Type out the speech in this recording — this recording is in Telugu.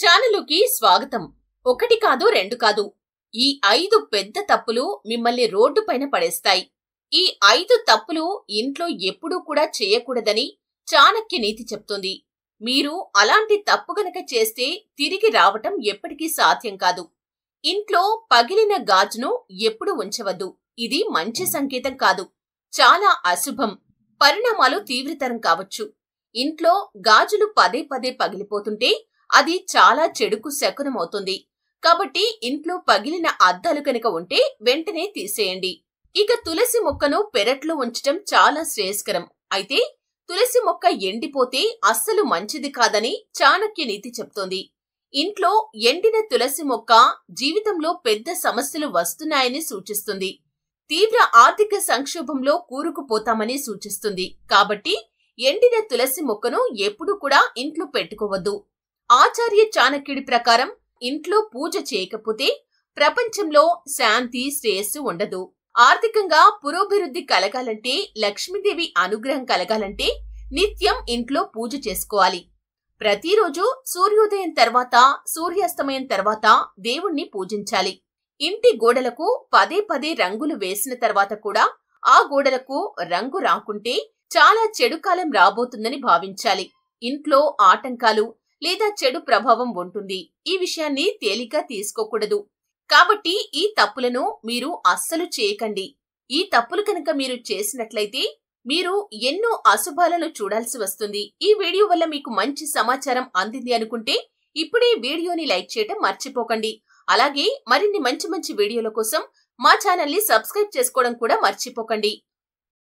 ఛానలుకి స్వాగతం ఒకటి కాదు రెండు కాదు ఈ ఐదు పెద్ద తప్పులు మిమ్మల్ని రోడ్డు పైన పడేస్తాయి ఈ ఐదు తప్పులు ఇంట్లో ఎప్పుడూ కూడా చేయకూడదని చాణక్య నీతి చెప్తుంది మీరు అలాంటి తప్పు గనక చేస్తే తిరిగి రావటం ఎప్పటికీ సాధ్యం కాదు ఇంట్లో పగిలిన గాజును ఎప్పుడు ఉంచవద్దు ఇది మంచి సంకేతం కాదు చాలా అశుభం పరిణామాలు తీవ్రతరం కావచ్చు ఇంట్లో గాజులు పదే పదే పగిలిపోతుంటే అది చాలా చెడుకు శకునమవుతుంది కాబట్టి ఇంట్లో పగిలిన అద్దాలు కనుక ఉంటే వెంటనే తీసేయండి ఇక తులసి మొక్కను పెరట్లో ఉంచటం చాలా శ్రేయస్కరం అయితే తులసి మొక్క ఎండిపోతే అస్సలు మంచిది కాదని చాణక్య నీతి చెప్తోంది ఇంట్లో ఎండిన తులసి మొక్క జీవితంలో పెద్ద సమస్యలు వస్తున్నాయని సూచిస్తుంది తీవ్ర ఆర్థిక సంక్షోభంలో కూరుకుపోతామని సూచిస్తుంది కాబట్టి ఎండిన తులసి మొక్కను ఎప్పుడూ కూడా ఇంట్లో పెట్టుకోవద్దు ఆచార్య చాణక్యుడి ప్రకారం ఇంట్లో పూజ చేయకపోతే ప్రపంచంలో శాంతి శ్రేయస్సు ఉండదు ఆర్థికంగా పురోభివృద్ధి కలగాలంటే లక్ష్మీదేవి అనుగ్రహం కలగాలంటే నిత్యం ఇంట్లో పూజ చేసుకోవాలి ప్రతిరోజు సూర్యోదయం తర్వాత సూర్యాస్తమయం తర్వాత దేవుణ్ణి పూజించాలి ఇంటి గోడలకు పదే పదే రంగులు వేసిన తర్వాత కూడా ఆ గోడలకు రంగు రాకుంటే చాలా చెడు కాలం రాబోతుందని భావించాలి ఇంట్లో ఆటంకాలు లేదా చెడు ప్రభావం ఉంటుంది ఈ విషయాన్ని తేలిక తీసుకోకూడదు కాబట్టి ఈ తప్పులను మీరు అస్సలు చేయకండి ఈ తప్పులు కనుక మీరు చేసినట్లయితే మీరు ఎన్నో అశుభాలను చూడాల్సి వస్తుంది ఈ వీడియో వల్ల మీకు మంచి సమాచారం అందింది అనుకుంటే ఇప్పుడే వీడియోని లైక్ చేయటం మర్చిపోకండి అలాగే మరిన్ని మంచి మంచి వీడియోల కోసం మా ఛానల్ని సబ్స్క్రైబ్ చేసుకోవడం కూడా మర్చిపోకండి